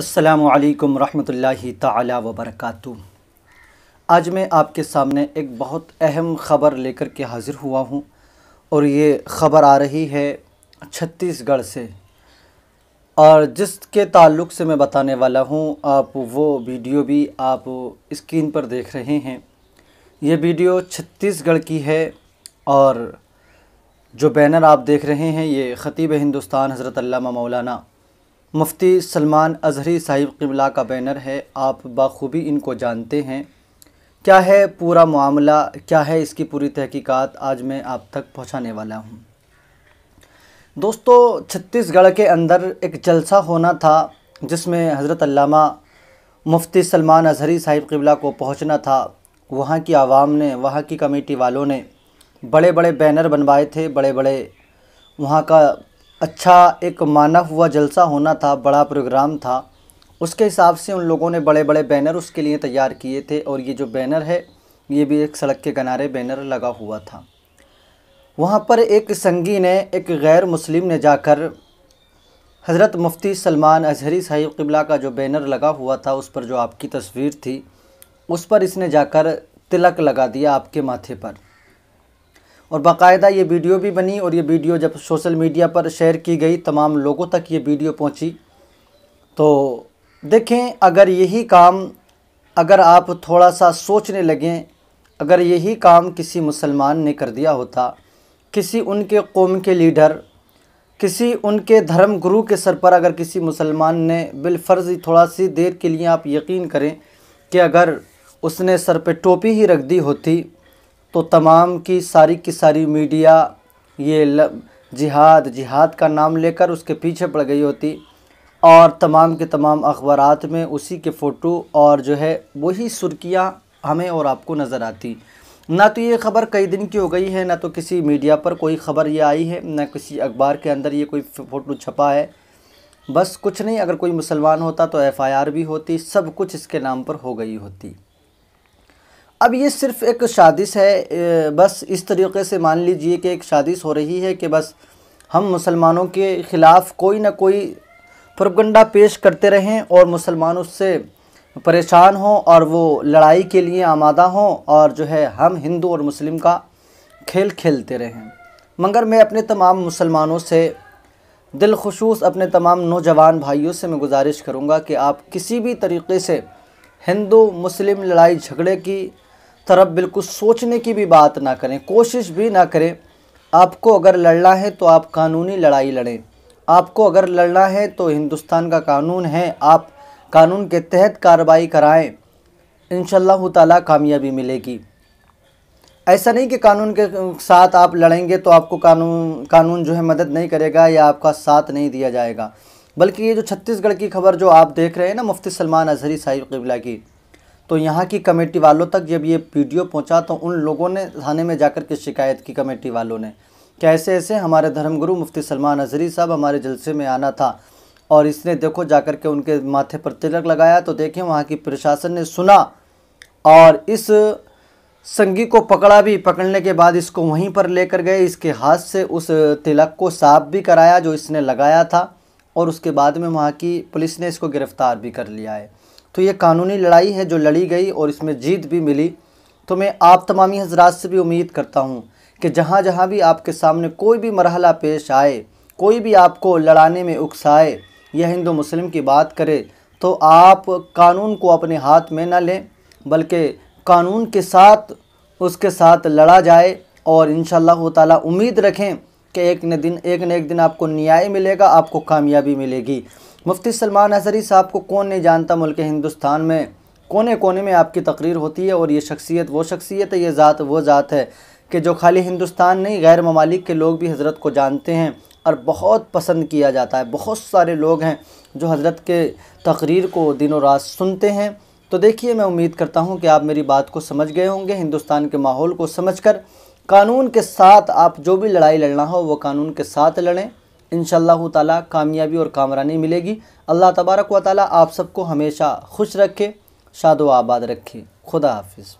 असलकम रहमतुल्लाहि ताला आज मैं आपके सामने एक बहुत अहम ख़बर लेकर के हाज़िर हुआ हूँ और ये ख़बर आ रही है छत्तीसगढ़ से और जिसके ताल्लुक़ से मैं बताने वाला हूँ आप वो वीडियो भी आप स्क्रीन पर देख रहे हैं ये वीडियो छत्तीसगढ़ की है और जो बैनर आप देख रहे हैं ये ख़तीब हिंदुस्तान हज़रत मौलाना मुफ्ती सलमान अजहरी साहिब किबला का बैनर है आप बाखूबी इनको जानते हैं क्या है पूरा मामला क्या है इसकी पूरी तहकीकात आज मैं आप तक पहुंचाने वाला हूं। दोस्तों छत्तीसगढ़ के अंदर एक जलसा होना था जिसमें हज़रत अल्लामा मुफ्ती सलमान अजहरी साहिब किबला को पहुंचना था वहाँ की आवाम ने वहाँ की कमेटी वालों ने बड़े बड़े बैनर बनवाए थे बड़े बड़े वहाँ का अच्छा एक माना हुआ जलसा होना था बड़ा प्रोग्राम था उसके हिसाब से उन लोगों ने बड़े बड़े बैनर उसके लिए तैयार किए थे और ये जो बैनर है ये भी एक सड़क के किनारे बैनर लगा हुआ था वहाँ पर एक संगी ने एक गैर मुस्लिम ने जाकर हज़रत मुफ्ती सलमान अजहरी साहिब किबला का जो बैनर लगा हुआ था उस पर जो आपकी तस्वीर थी उस पर इसने जाकर तिलक लगा दिया आपके माथे पर और बाकायदा ये वीडियो भी बनी और ये वीडियो जब सोशल मीडिया पर शेयर की गई तमाम लोगों तक ये वीडियो पहुंची तो देखें अगर यही काम अगर आप थोड़ा सा सोचने लगें अगर यही काम किसी मुसलमान ने कर दिया होता किसी उनके कौम के लीडर किसी उनके धर्म गुरु के सर पर अगर किसी मुसलमान ने बिलफर्ज़ थोड़ा सी देर के लिए आप यकीन करें कि अगर उसने सर पे टोपी ही रख दी होती तो तमाम की सारी की सारी मीडिया ये जिहाद जिहाद का नाम लेकर उसके पीछे पड़ गई होती और तमाम के तमाम अखबार में उसी के फ़ोटो और जो है वही सुर्खियाँ हमें और आपको नज़र आती ना तो ये खबर कई दिन की हो गई है ना तो किसी मीडिया पर कोई ख़बर ये आई है ना किसी अखबार के अंदर ये कोई फ़ोटो छपा है बस कुछ नहीं अगर कोई मुसलमान होता तो आर भी होती सब कुछ इसके नाम पर हो गई होती अब ये सिर्फ़ एक साजिश है बस इस तरीके से मान लीजिए कि एक साजिश हो रही है कि बस हम मुसलमानों के ख़िलाफ़ कोई ना कोई प्रोपगंडा पेश करते रहें और मुसलमान उससे परेशान हों और वो लड़ाई के लिए आमादा हों और जो है हम हिंदू और मुस्लिम का खेल खेलते रहें मगर मैं अपने तमाम मुसलमानों से दिलखसूस अपने तमाम नौजवान भाइयों से मैं गुजारिश करूँगा कि आप किसी भी तरीके से हिंदू मुस्लिम लड़ाई झगड़े की तरफ बिल्कुल सोचने की भी बात ना करें कोशिश भी ना करें आपको अगर लड़ना है तो आप कानूनी लड़ाई लड़ें आपको अगर लड़ना है तो हिंदुस्तान का कानून है आप कानून के तहत कार्रवाई कराएं इन ताला कामयाबी मिलेगी ऐसा नहीं कि कानून के साथ आप लड़ेंगे तो आपको कानून कानून जो है मदद नहीं करेगा या आपका साथ नहीं दिया जाएगा बल्कि ये जो छत्तीसगढ़ की खबर जो आप देख रहे हैं ना मुफ्ती सलमान अजहरी साहिब कबिला की तो यहाँ की कमेटी वालों तक जब ये वीडियो पहुँचा तो उन लोगों ने थाने में जाकर के शिकायत की कमेटी वालों ने कैसे ऐसे ऐसे हमारे धर्मगुरु मुफ्ती सलमान अजहरी साहब हमारे जलसे में आना था और इसने देखो जाकर के उनके माथे पर तिलक लगाया तो देखें वहाँ की प्रशासन ने सुना और इस संगी को पकड़ा भी पकड़ने के बाद इसको वहीं पर लेकर गए इसके हाथ से उस तिलक को साफ भी कराया जो इसने लगाया था और उसके बाद में वहाँ की पुलिस ने इसको गिरफ़्तार भी कर लिया है तो ये कानूनी लड़ाई है जो लड़ी गई और इसमें जीत भी मिली तो मैं आप तमामी हजरात से भी उम्मीद करता हूँ कि जहाँ जहाँ भी आपके सामने कोई भी मरहला पेश आए कोई भी आपको लड़ाने में उकसाए या हिंदू मुस्लिम की बात करे तो आप कानून को अपने हाथ में ना लें बल्कि कानून के साथ उसके साथ लड़ा जाए और इन ताला उम्मीद रखें कि एक न दिन एक न एक दिन आपको न्याय मिलेगा आपको कामयाबी मिलेगी मुफ्ती सलमान अजहरी साहब को कौन नहीं जानता मुल्क हिंदुस्तान में कोने कोने में आपकी तकरीर होती है और ये शख्सियत वो शख्सियत है ये ज़ात वो ज़ात है कि जो खाली हिंदुस्तान नहीं गैर ममालिक के लोग भी हज़रत को जानते हैं और बहुत पसंद किया जाता है बहुत सारे लोग हैं जो हज़रत के तकरीर को दिनों रात सुनते हैं तो देखिए मैं उम्मीद करता हूँ कि आप मेरी बात को समझ गए होंगे हिंदुस्तान के माहौल को समझ कर कानून के साथ आप जो भी लड़ाई लड़ना हो वो कानून के साथ लड़ें इन ताला कामयाबी और कामरानी मिलेगी अल्लाह तबारक व ताली आप सबको हमेशा खुश रखे शादो आबाद रखे खुदा हाफिज़